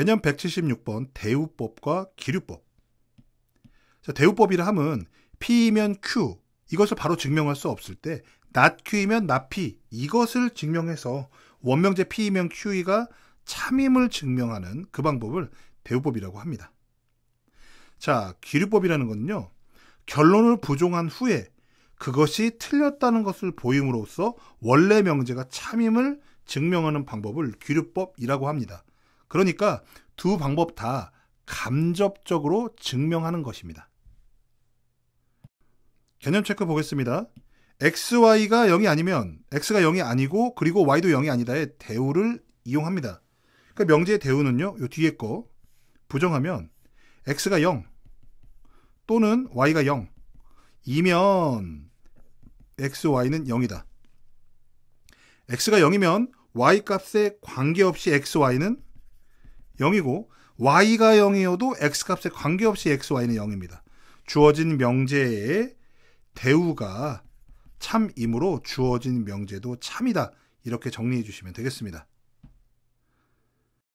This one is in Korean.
개념 176번 대우법과 기류법. 자, 대우법이라 함은 P이면 Q 이것을 바로 증명할 수 없을 때 not Q이면 not P 이것을 증명해서 원명제 P이면 Q이가 참임을 증명하는 그 방법을 대우법이라고 합니다. 자, 기류법이라는 건요. 결론을 부정한 후에 그것이 틀렸다는 것을 보임으로써 원래 명제가 참임을 증명하는 방법을 기류법이라고 합니다. 그러니까 두 방법 다 감접적으로 증명하는 것입니다. 개념 체크 보겠습니다. xy가 0이 아니면 x가 0이 아니고 그리고 y도 0이 아니다의 대우를 이용합니다. 그러니까 명제의 대우는요. 요 뒤에 거 부정하면 x가 0 또는 y가 0 이면 x, y는 0이다. x가 0이면 y 값에 관계없이 x, y는 0이고 y가 0이어도 x값에 관계없이 xy는 0입니다. 주어진 명제의 대우가 참이므로 주어진 명제도 참이다. 이렇게 정리해 주시면 되겠습니다.